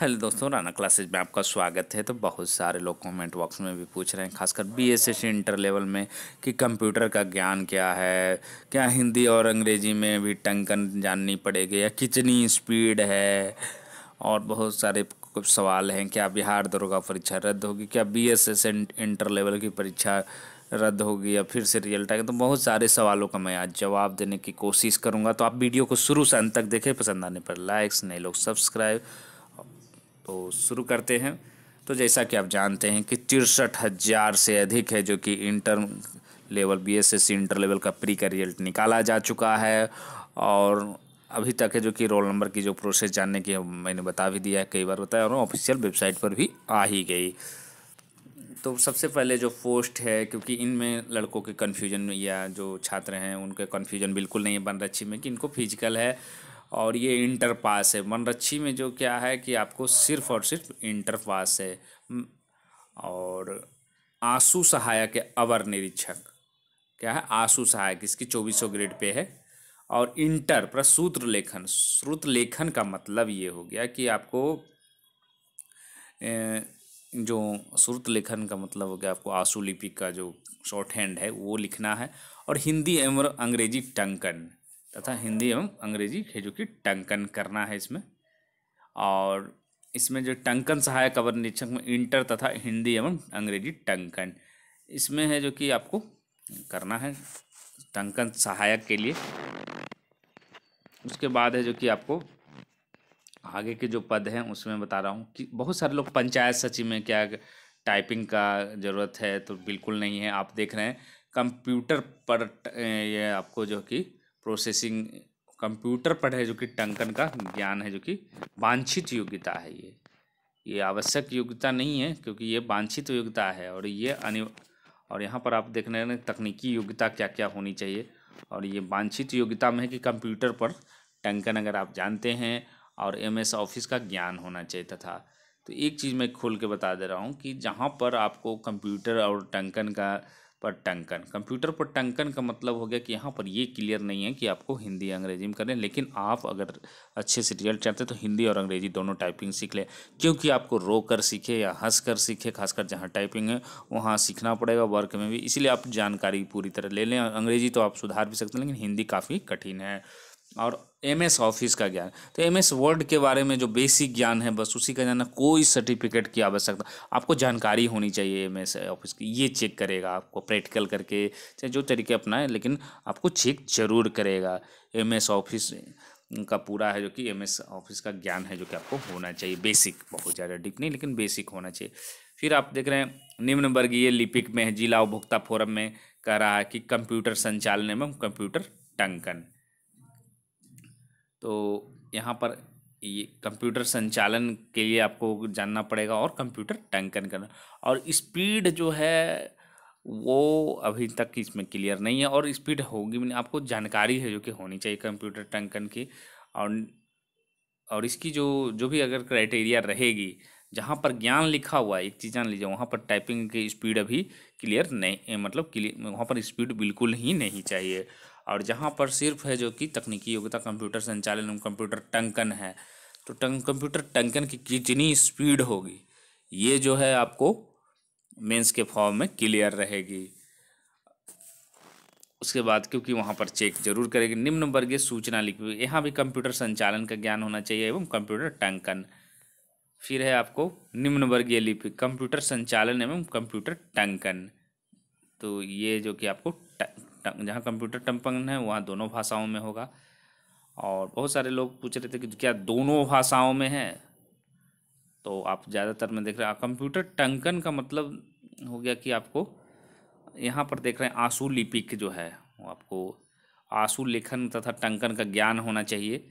hello दोस्तों Rana classes में आपका स्वागत है तो बहुत सारे लोग कमेंट बॉक्स में भी पूछ रहे हैं खासकर बीएसएस इंटर लेवल में कि कंप्यूटर का ज्ञान क्या है क्या हिंदी और अंग्रेजी में भी टंकन जाननी पड़ेगी या कितनी स्पीड है और बहुत सारे सवाल हैं क्या बिहार दरोगा परीक्षा रद्द होगी क्या बीएसएस इंटर लेवल की परीक्षा रद्द होगी या फिर से रिजल्ट आएगा तो बहुत सारे सवालों का मैं आज जवाब देने की कोशिश करूँगा तो आप वीडियो को शुरू से अंत तक देखें पसंद आने पर लाइक्स नए लोग सब्सक्राइब तो शुरू करते हैं तो जैसा कि आप जानते हैं कि तिरसठ हज़ार से अधिक है जो कि inter level B S S inter level का प्री का रिजल्ट निकाला जा चुका है और अभी तक है जो कि रोल नंबर की जो प्रोसेस जानने की मैंने बता भी दिया है कई बार बताया और ऑफिशियल वेबसाइट पर भी आ ही गई तो सबसे पहले जो पोस्ट है क्योंकि इनमें लड़कों के कन्फ्यूजन या जो छात्र हैं उनके कन्फ्यूजन बिल्कुल नहीं है बनरक्षी में कि इनको फिजिकल है और ये इंटर पास है मनरक्षी में जो क्या है कि आपको सिर्फ और सिर्फ इंटर पास है और आंसू सहायक के अवर निरीक्षक क्या है आंसू सहायक इसकी चौबीसों ग्रेड पे है और इंटर प्रसूत्र लेखन श्रुत लेखन का मतलब ये हो गया कि आपको जो श्रुत लेखन का मतलब हो गया आपको आंसू लिपि का जो शॉर्ट हैंड है वो लिखना है और हिंदी एवं अंग्रेजी टंकन तथा हिंदी एवं अंग्रेजी है जो कि टंकन करना है इसमें और इसमें जो टंकन सहायक अवर निरीक्षक में इंटर तथा हिंदी एवं अंग्रेजी टंकन इसमें है जो कि आपको करना है टंकन सहायक के लिए उसके बाद है जो कि आपको आगे के जो पद हैं उसमें बता रहा हूँ कि बहुत सारे लोग पंचायत सचिव में क्या टाइपिंग का ज़रूरत है तो बिल्कुल नहीं है आप देख रहे हैं कंप्यूटर पर ये आपको जो कि प्रोसेसिंग कंप्यूटर पर है जो कि टंकन का ज्ञान है जो कि वांछित योग्यता है ये ये आवश्यक योग्यता नहीं है क्योंकि ये वांछित योग्यता है और ये अनि और यहाँ पर आप देख रहे हैं तकनीकी योग्यता क्या क्या होनी चाहिए और ये वांछित योग्यता में है कि कंप्यूटर पर टंकन अगर आप जानते हैं और एम एस ऑफिस का ज्ञान होना चाहिए तथा तो एक चीज़ मैं खोल के बता दे रहा हूँ कि जहाँ पर आपको कंप्यूटर और टंकन का पर टंकन कंप्यूटर पर टंकन का मतलब हो गया कि यहाँ पर ये क्लियर नहीं है कि आपको हिंदी या अंग्रेजी में करें लेकिन आप अगर अच्छे से रिजल्ट चाहते हैं तो हिंदी और अंग्रेजी दोनों टाइपिंग सीख लें क्योंकि आपको रो कर सीखे या हंस कर सीखे खासकर जहाँ टाइपिंग है वहाँ सीखना पड़ेगा वर्क में भी इसीलिए आप जानकारी पूरी तरह ले लें अंग्रेजी तो आप सुधार भी सकते हैं लेकिन हिंदी काफ़ी कठिन है और एम एस ऑफिस का ज्ञान तो एम एस वर्ड के बारे में जो बेसिक ज्ञान है बस उसी का जाना कोई सर्टिफिकेट की आवश्यकता आपको जानकारी होनी चाहिए एम एस ऑफिस की ये चेक करेगा आपको प्रैक्टिकल करके चाहे जो तरीके अपनाएं लेकिन आपको चेक जरूर करेगा एम एस ऑफिस का पूरा है जो कि एम एस ऑफिस का ज्ञान है जो कि आपको होना चाहिए बेसिक बहुत ज़्यादा डीप नहीं लेकिन बेसिक होना चाहिए फिर आप देख रहे हैं निम्न वर्गीय लिपिक में जिला उपभोक्ता फोरम में कह रहा है कि कंप्यूटर संचालन एवं कंप्यूटर टंकन तो यहाँ पर ये कंप्यूटर संचालन के लिए आपको जानना पड़ेगा और कंप्यूटर टंकन करना और स्पीड जो है वो अभी तक इसमें क्लियर नहीं है और स्पीड होगी भी आपको जानकारी है जो कि होनी चाहिए कंप्यूटर टंकन की और और इसकी जो जो भी अगर क्राइटेरिया रहेगी जहाँ पर ज्ञान लिखा हुआ है एक चीज़ जान लीजिए वहाँ पर टाइपिंग की स्पीड अभी क्लियर नहीं मतलब क्लियर वहाँ पर स्पीड बिल्कुल ही नहीं चाहिए और जहाँ पर सिर्फ है जो कि तकनीकी योग्यता कंप्यूटर संचालन एवं कंप्यूटर टंकन है तो टंग कंप्यूटर टंकन की कितनी स्पीड होगी ये जो है आपको मेंस के फॉर्म में क्लियर रहेगी उसके बाद क्योंकि वहाँ पर चेक जरूर करेगी निम्न वर्गीय सूचना लिखी हुई यहाँ भी कंप्यूटर संचालन का ज्ञान होना चाहिए एवं कंप्यूटर टंकन फिर है आपको निम्न वर्गीय लिपि कंप्यूटर संचालन एवं कंप्यूटर टंकन तो ये जो कि आपको जहाँ कंप्यूटर टंपंगन है वहाँ दोनों भाषाओं में होगा और बहुत सारे लोग पूछ रहे थे कि क्या दोनों भाषाओं में है तो आप ज़्यादातर में देख रहे हैं कंप्यूटर टंकन का मतलब हो गया कि आपको यहाँ पर देख रहे हैं आंसू लिपिक जो है वो आपको आंसू लेखन तथा टंकन का ज्ञान होना चाहिए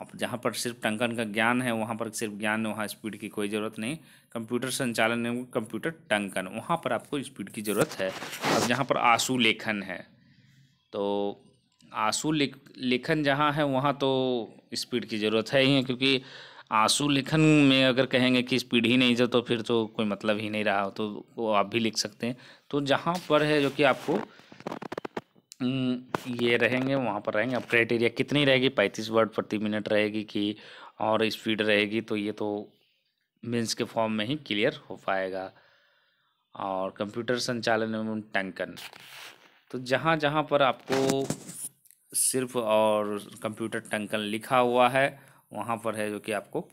आप जहाँ पर सिर्फ टंकन का ज्ञान है वहाँ पर सिर्फ ज्ञान वहाँ स्पीड की कोई ज़रूरत नहीं कंप्यूटर संचालन में कंप्यूटर टंकन वहाँ पर आपको स्पीड की ज़रूरत है और जहाँ पर आंसू लेखन है तो आंसू लिख लिखन जहाँ है वहाँ तो स्पीड की ज़रूरत है ही क्योंकि आंसू लेखन में अगर कहेंगे कि स्पीड ही नहीं जो तो फिर तो कोई मतलब ही नहीं रहा तो वो आप भी लिख सकते हैं तो जहाँ पर है जो कि आपको ये रहेंगे वहाँ पर रहेंगे अब क्राइटेरिया कितनी रहेगी पैंतीस वर्ड प्रति मिनट रहेगी कि और स्पीड रहेगी तो ये तो मीन्स के फॉर्म में ही क्लियर हो पाएगा और कंप्यूटर संचालन एवं टंकन तो जहाँ जहाँ पर आपको सिर्फ और कंप्यूटर टंकन लिखा हुआ है वहाँ पर है जो कि आपको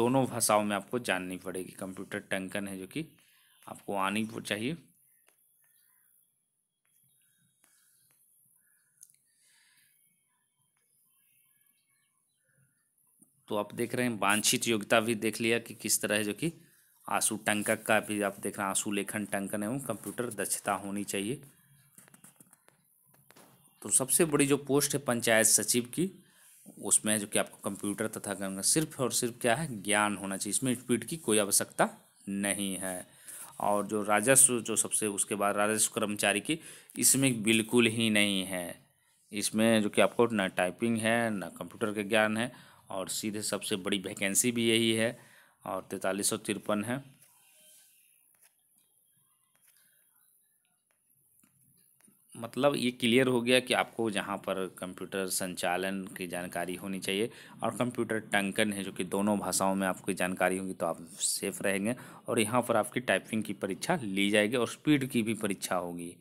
दोनों भाषाओं में आपको जाननी पड़ेगी कंप्यूटर टंकन है जो कि आपको आनी चाहिए तो आप देख रहे हैं बांछित योग्यता भी देख लिया कि किस तरह है जो कि आंसू टंकक का भी आप देख रहे हैं आंसू लेखन टंकन एवं कंप्यूटर दक्षता होनी चाहिए तो सबसे बड़ी जो पोस्ट है पंचायत सचिव की उसमें जो कि आपको कंप्यूटर तथा गंगा सिर्फ और सिर्फ क्या है ज्ञान होना चाहिए इसमें स्पीड की कोई आवश्यकता नहीं है और जो राजस्व जो सबसे उसके बाद राजस्व कर्मचारी की इसमें बिल्कुल ही नहीं है इसमें जो कि आपको ना टाइपिंग है ना कंप्यूटर का ज्ञान है और सीधे सबसे बड़ी वैकेंसी भी यही है और तैंतालीस सौ तिरपन है मतलब ये क्लियर हो गया कि आपको जहाँ पर कंप्यूटर संचालन की जानकारी होनी चाहिए और कंप्यूटर टंकन है जो कि दोनों भाषाओं में आपकी जानकारी होगी तो आप सेफ़ रहेंगे और यहाँ पर आपकी टाइपिंग की परीक्षा ली जाएगी और स्पीड की भी परीक्षा होगी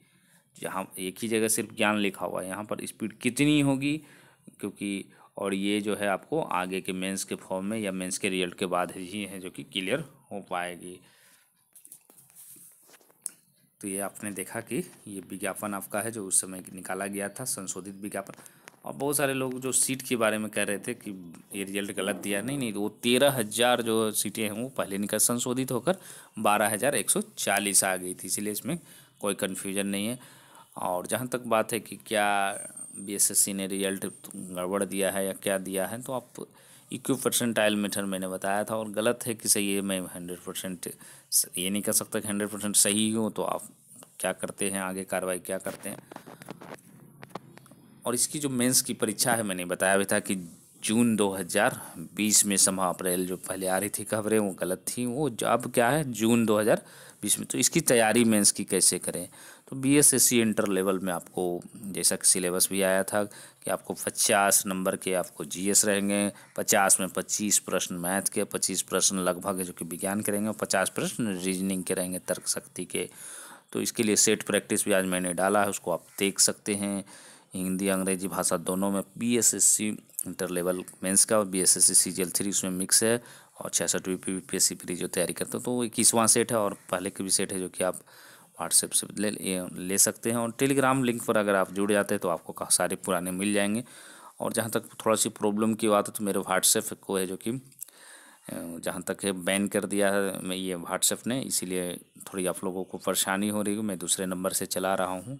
जहाँ एक ही जगह सिर्फ ज्ञान लिखा हुआ है यहाँ पर स्पीड कितनी होगी क्योंकि और ये जो है आपको आगे के मेंस के फॉर्म में या मेंस के रिजल्ट के बाद ही है जो कि क्लियर हो पाएगी तो ये आपने देखा कि ये विज्ञापन आपका है जो उस समय निकाला गया था संशोधित विज्ञापन और बहुत सारे लोग जो सीट के बारे में कह रहे थे कि ये रिजल्ट गलत दिया नहीं नहीं वो तेरह हज़ार जो सीटें हैं वो पहले निकल संशोधित होकर बारह हज़ार एक सौ चालीस आ गई थी इसलिए इसमें कोई कन्फ्यूजन नहीं है और जहाँ तक बात है कि क्या बी ने रिजल्ट गड़बड़ दिया है या क्या दिया है तो आप इक्व परसेंटाइल मेथड मैंने बताया था और गलत है कि सही है मैं हंड्रेड परसेंट ये नहीं कर सकता कि हंड्रेड परसेंट सही हो तो आप क्या करते हैं आगे कार्रवाई क्या करते हैं और इसकी जो मेंस की परीक्षा है मैंने बताया भी था कि जून 2020 में समा अप्रैल जो पहले आ रही थी खबरें वो गलत थी वो अब क्या है जून दो बीच में तो इसकी तैयारी मेंस की कैसे करें तो B S S C inter level में आपको जैसा कि सिलेबस भी आया था कि आपको पचास नंबर के आपको जी एस रहेंगे पचास में पच्चीस प्रश्न मैथ के पच्चीस प्रश्न लगभग जो कि विज्ञान के रहेंगे पचास प्रश्न रीजनिंग के रहेंगे तर्क शक्ति के तो इसके लिए सेट प्रैक्टिस भी आज मैंने डाला है उसको आप देख सकते हैं हिंदी अंग्रेजी भाषा दोनों में B S S C inter level mains का और B S S C C G L three उसमें मिक्स है और छियासठ बी पी पी पी जो तैयारी करते हो तो इक्कीसवां सेट है और पहले के भी सेट है जो कि आप व्हाट्सएप से ले ले सकते हैं और टेलीग्राम लिंक पर अगर आप जुड़ जाते हैं तो आपको सारे पुराने मिल जाएंगे और जहाँ तक थोड़ा सी प्रॉब्लम की बात है तो मेरे व्हाट्सएप को है जो कि जहाँ तक है बैन कर दिया है मैं ये व्हाट्सएप ने इसीलिए थोड़ी आप लोगों को परेशानी हो रही है मैं दूसरे नंबर से चला रहा हूँ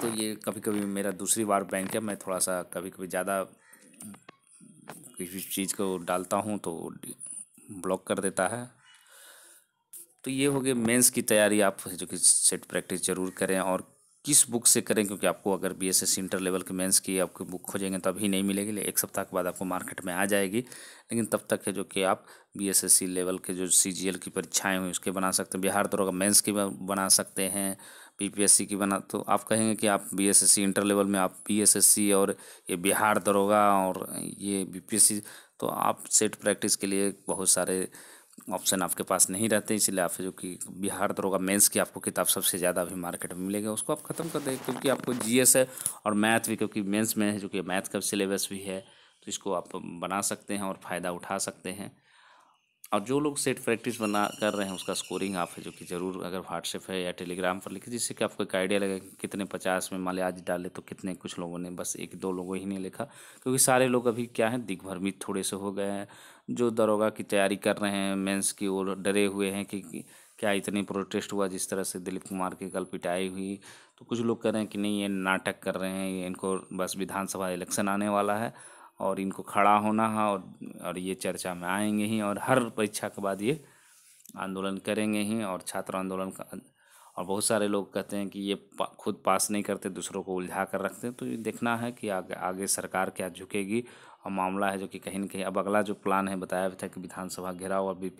तो ये कभी कभी मेरा दूसरी बार बैंक है मैं थोड़ा सा कभी कभी ज़्यादा किसी चीज़ को डालता हूँ तो ब्लॉक कर देता है तो ये हो गया मेंस की तैयारी आप जो कि सेट प्रैक्टिस ज़रूर करें और किस बुक से करें क्योंकि आपको अगर B S S inter level के मेंस की आपकी बुक खोजेंगे तो अभी नहीं मिलेगी एक सप्ताह के बाद आपको मार्केट में आ जाएगी लेकिन तब तक है जो कि आप B S S C level के जो सी जी एल की परीक्षाएँ हुई उसके बना सकते हैं बिहार दरोगा तो मेंस की बना सकते हैं बीपीएससी की बना तो आप कहेंगे कि आप बीएसएससी इंटर लेवल में आप बीएसएससी और ये बिहार दरोगा और ये बीपीएससी तो आप सेट प्रैक्टिस के लिए बहुत सारे ऑप्शन आपके पास नहीं रहते इसलिए आप जो कि बिहार दरोगा मेंस की आपको किताब सबसे ज़्यादा अभी मार्केट में मिलेगा उसको आप ख़त्म कर दें क्योंकि आपको जी है और मैथ भी क्योंकि मेन्स में है जो कि मैथ का सिलेबस भी है तो इसको आप बना सकते हैं और फ़ायदा उठा सकते हैं और जो लोग सेट प्रैक्टिस बना कर रहे हैं उसका स्कोरिंग आप है जो कि ज़रूर अगर व्हाट्सएप है या टेलीग्राम पर लिखे जिससे कि आपको एक आइडिया लगे कि कितने पचास में माले आज डाले तो कितने कुछ लोगों ने बस एक दो लोगों ही ने लिखा क्योंकि सारे लोग अभी क्या है दिग्भ्रमित थोड़े से हो गए हैं जो दरोगा की तैयारी कर रहे हैं मेन्स की ओर डरे हुए हैं कि क्या इतने प्रोटेस्ट हुआ जिस तरह से दिलीप कुमार की कल पिटाई हुई तो कुछ लोग कह रहे हैं कि नहीं ये नाटक कर रहे हैं इनको बस विधानसभा इलेक्शन आने वाला है और इनको खड़ा होना है और और ये चर्चा में आएंगे ही और हर परीक्षा के बाद ये आंदोलन करेंगे ही और छात्र आंदोलन का और बहुत सारे लोग कहते हैं कि ये पा, खुद पास नहीं करते दूसरों को उलझा कर रखते हैं तो ये देखना है कि आगे आगे सरकार क्या झुकेगी और मामला है जो कि कहीं ना कहीं अब अगला जो प्लान है बताया भी था कि विधानसभा घेराव और बी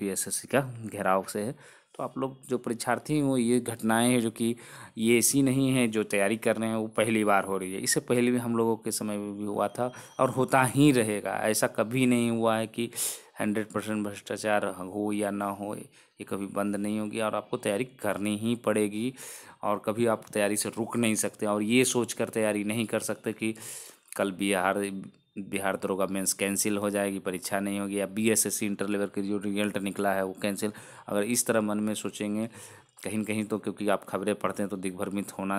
का घेराव से है तो आप लोग जो परीक्षार्थी हैं वो ये घटनाएं हैं जो कि ये ऐसी नहीं है जो तैयारी कर रहे हैं वो पहली बार हो रही है इससे पहले भी हम लोगों के समय में भी हुआ था और होता ही रहेगा ऐसा कभी नहीं हुआ है कि हंड्रेड परसेंट भ्रष्टाचार हो या ना हो ये कभी बंद नहीं होगी और आपको तैयारी करनी ही पड़ेगी और कभी आप तैयारी से रुक नहीं सकते और ये सोच कर तैयारी नहीं कर सकते कि कल बिहार बिहार दरोगा मेंस कैंसिल हो जाएगी परीक्षा नहीं होगी या B S S C inter level के जो रिजल्ट निकला है वो कैंसिल अगर इस तरह मन में सोचेंगे कहीं कहीं तो क्योंकि आप खबरें पढ़ते हैं तो दिग्भ्रमित होना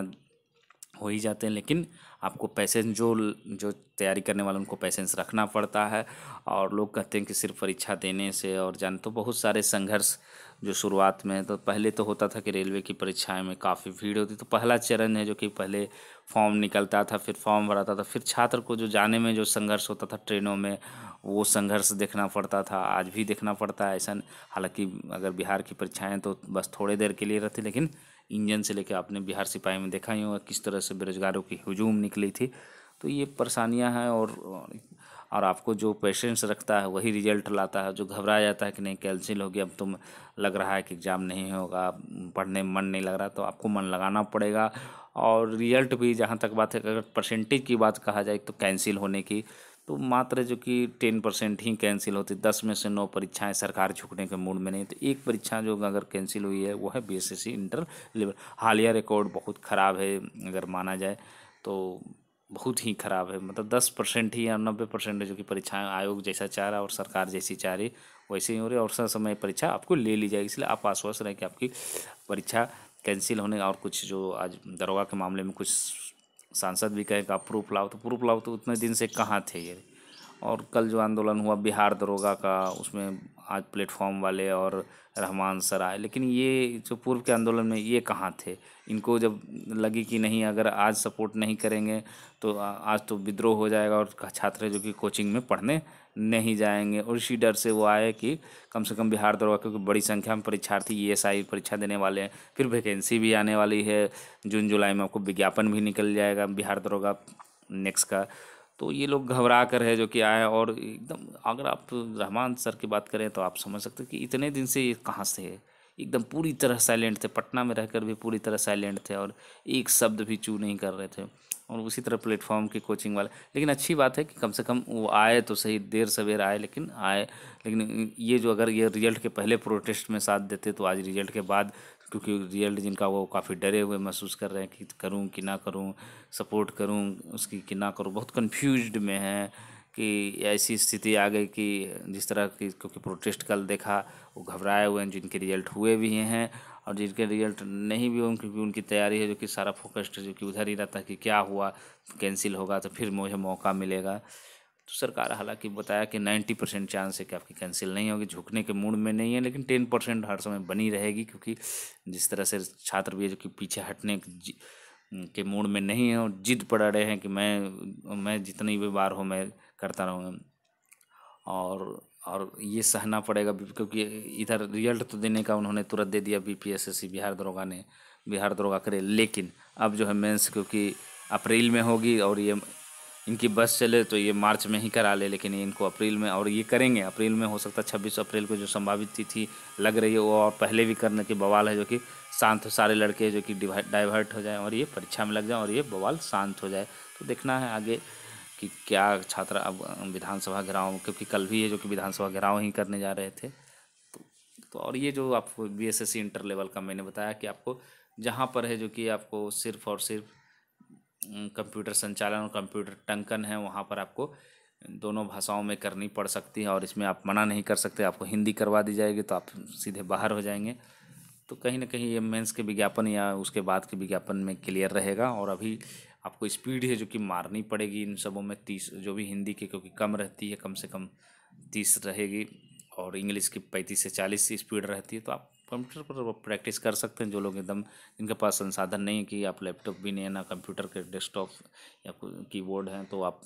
हो ही जाते हैं लेकिन आपको पैसेंस जो जो तैयारी करने वाले उनको पैसेंस रखना पड़ता है और लोग कहते हैं कि सिर्फ परीक्षा देने से और जान तो बहुत सारे संघर्ष जो शुरुआत में तो पहले तो होता था कि रेलवे की परीक्षाएं में काफ़ी भीड़ होती तो पहला चरण है जो कि पहले फॉर्म निकलता था फिर फॉर्म भराता था फिर छात्र को जो जाने में जो संघर्ष होता था ट्रेनों में वो संघर्ष देखना पड़ता था आज भी देखना पड़ता है ऐसा हालांकि अगर बिहार की परीक्षाएं तो बस थोड़े देर के लिए रहती लेकिन इंजन से लेकर आपने बिहार सिपाही में देखा ही होगा किस तरह से बेरोजगारों की हजूम निकली थी तो ये परेशानियाँ हैं और और आपको जो पेशेंस रखता है वही रिजल्ट लाता है जो घबराया जाता है कि नहीं कैंसिल होगी अब तुम तो लग रहा है कि एग्ज़ाम नहीं होगा पढ़ने में मन नहीं लग रहा तो आपको मन लगाना पड़ेगा और रिजल्ट भी जहाँ तक बात है अगर परसेंटेज की बात कहा जाए तो कैंसिल होने की तो मात्र जो कि टेन परसेंट ही कैंसिल होती दस में से नौ परीक्षाएं सरकार झुकने के मूड में नहीं तो एक परीक्षा जो अगर कैंसिल हुई है वो है बीएसएससी इंटर लेवल हालिया रिकॉर्ड बहुत ख़राब है अगर माना जाए तो बहुत ही ख़राब है मतलब दस परसेंट ही या नब्बे परसेंट जो कि परीक्षाएं आयोग जैसा चाह रहा और सरकार जैसी चाह रही वैसे ही हो रही और सब समय परीक्षा आपको ले ली जाएगी इसलिए आप आश्वस्त रहें कि आपकी परीक्षा कैंसिल होने और कुछ जो आज दरोगा के मामले में कुछ सांसद भी कहेगा प्रूफ लाओ तो प्रूफ लाओ तो उतने दिन से कहाँ थे ये और कल जो आंदोलन हुआ बिहार दरोगा का उसमें आज प्लेटफॉर्म वाले और रहमान सर आए लेकिन ये जो पूर्व के आंदोलन में ये कहाँ थे इनको जब लगी कि नहीं अगर आज सपोर्ट नहीं करेंगे तो आज तो विद्रोह हो जाएगा और छात्र जो कि कोचिंग में पढ़ने नहीं जाएंगे और इसी डर से वो आए कि कम से कम बिहार दरोगा क्योंकि बड़ी संख्या में परीक्षार्थी ई e एस परीक्षा देने वाले हैं फिर वैकेंसी भी आने वाली है जून जुलाई में आपको विज्ञापन भी निकल जाएगा बिहार दरोगा नेक्स्ट का तो ये लोग घबरा कर है जो कि आए और एकदम अगर आप रहमान सर की बात करें तो आप समझ सकते कि इतने दिन से ये कहाँ से है एकदम पूरी तरह साइलेंट थे पटना में रहकर भी पूरी तरह साइलेंट थे और एक शब्द भी चू नहीं कर रहे थे और उसी तरह प्लेटफॉर्म की कोचिंग वाले लेकिन अच्छी बात है कि कम से कम वो आए तो सही देर सवेर आए लेकिन आए लेकिन ये जो अगर ये रिजल्ट के पहले प्रोटेस्ट में साथ देते तो आज रिजल्ट के बाद क्योंकि रियल्टी जिनका वो काफ़ी डरे हुए महसूस कर रहे हैं कि करूं कि ना करूं सपोर्ट करूं उसकी कि ना करूं बहुत कंफ्यूज्ड में है कि ऐसी स्थिति आ गई कि जिस तरह की क्योंकि प्रोटेस्ट कल देखा वो घबराए हुए हैं जिनके रिजल्ट हुए भी हैं और जिनके रिजल्ट नहीं भी होंगे क्योंकि उनकी तैयारी है जो कि सारा फोकस्ड जो कि उधर ही रहता है कि क्या हुआ कैंसिल होगा तो फिर मुझे मौका मिलेगा तो सरकार हालांकि बताया कि नाइन्टी परसेंट चांस है कि आपकी कैंसिल नहीं होगी झुकने के मूड में नहीं है लेकिन टेन परसेंट हर समय बनी रहेगी क्योंकि जिस तरह से छात्र भी है जो कि पीछे हटने के मूड में नहीं है और जिद पड़ा रहे हैं कि मैं मैं जितनी भी बार हो मैं करता रहूँगा और और ये सहना पड़ेगा क्योंकि इधर रिजल्ट तो देने का उन्होंने तुरंत दे दिया B P S S C Bihar दरोगा ने बिहार दरोगा करे लेकिन अब जो है मेंस क्योंकि अप्रैल में होगी और ये इनकी बस चले तो ये मार्च में ही करा ले लेकिन इनको अप्रैल में और ये करेंगे अप्रैल में हो सकता है छब्बीस अप्रैल को जो संभावित तिथि लग रही है वो और पहले भी करने की बवाल है जो कि शांत सारे लड़के जो कि डाइवर्ट हो जाए और ये परीक्षा में लग जाए और ये बवाल शांत हो जाए तो देखना है आगे कि क्या छात्र अब विधानसभा घेराव क्योंकि कल भी है जो कि विधानसभा घेराव ही करने जा रहे थे तो, तो और ये जो आपको बी इंटर लेवल का मैंने बताया कि आपको जहाँ पर है जो कि आपको सिर्फ और सिर्फ कंप्यूटर संचालन और कंप्यूटर टंकन है वहाँ पर आपको दोनों भाषाओं में करनी पड़ सकती है और इसमें आप मना नहीं कर सकते आपको हिंदी करवा दी जाएगी तो आप सीधे बाहर हो जाएंगे तो कहीं ना कहीं ये मेंस के विज्ञापन या उसके बाद के विज्ञापन में क्लियर रहेगा और अभी आपको स्पीड है जो कि मारनी पड़ेगी इन सबों में तीस जो भी हिंदी के क्योंकि कम रहती है कम से कम तीस रहेगी और इंग्लिश की पैंतीस से चालीस की स्पीड रहती है तो आप कंप्यूटर पर प्रैक्टिस कर सकते हैं जो लोग एकदम जिनके पास संसाधन नहीं है कि आप लैपटॉप भी नहीं है ना कंप्यूटर के डेस्कटॉप या कीबोर्ड हैं तो आप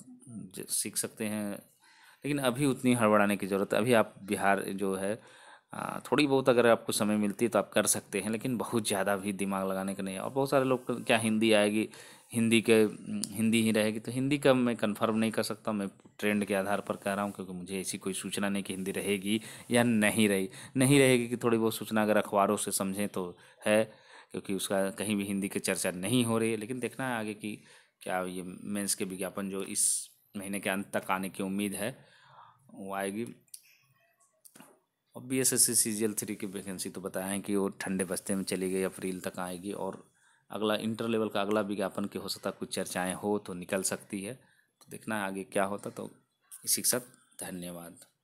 सीख सकते हैं लेकिन अभी उतनी हड़बड़ाने की ज़रूरत है अभी आप बिहार जो है थोड़ी बहुत अगर आपको समय मिलती है तो आप कर सकते हैं लेकिन बहुत ज़्यादा भी दिमाग लगाने का नहीं है और बहुत सारे लोग क्या हिंदी आएगी हिंदी के हिंदी ही रहेगी तो हिंदी का मैं कंफर्म नहीं कर सकता मैं ट्रेंड के आधार पर कह रहा हूँ क्योंकि मुझे ऐसी कोई सूचना नहीं कि हिंदी रहेगी या नहीं रही नहीं रहेगी कि थोड़ी बहुत सूचना अगर अखबारों से समझें तो है क्योंकि उसका कहीं भी हिंदी की चर्चा नहीं हो रही है लेकिन देखना है आगे कि क्या ये मेंस के विज्ञापन जो इस महीने के अंत तक आने की उम्मीद है वो आएगी और B S S C C G L three की वैकेंसी तो बताया है कि वो ठंडे बस्ते में चली गई अप्रैल तक आएगी और अगला इंटर लेवल का अगला विज्ञापन की हो सकता कुछ चर्चाएँ हो तो निकल सकती है तो देखना आगे क्या होता तो इसी के साथ धन्यवाद